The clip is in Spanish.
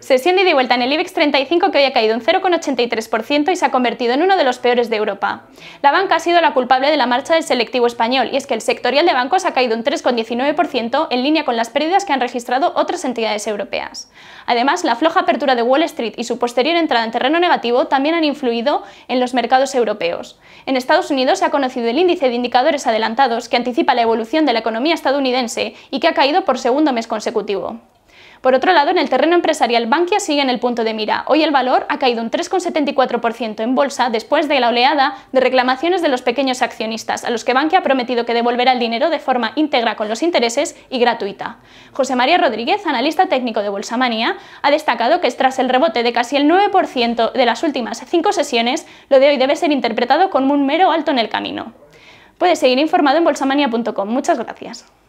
Sesión de vuelta en el IBEX 35 que hoy ha caído un 0,83% y se ha convertido en uno de los peores de Europa. La banca ha sido la culpable de la marcha del selectivo español y es que el sectorial de bancos ha caído un 3,19% en línea con las pérdidas que han registrado otras entidades europeas. Además, la floja apertura de Wall Street y su posterior entrada en terreno negativo también han influido en los mercados europeos. En Estados Unidos se ha conocido el índice de indicadores adelantados que anticipa la evolución de la economía estadounidense y que ha caído por segundo mes consecutivo. Por otro lado, en el terreno empresarial Bankia sigue en el punto de mira. Hoy el valor ha caído un 3,74% en bolsa después de la oleada de reclamaciones de los pequeños accionistas, a los que Bankia ha prometido que devolverá el dinero de forma íntegra con los intereses y gratuita. José María Rodríguez, analista técnico de Bolsamanía, ha destacado que tras el rebote de casi el 9% de las últimas cinco sesiones, lo de hoy debe ser interpretado como un mero alto en el camino. Puede seguir informado en bolsamania.com. Muchas gracias.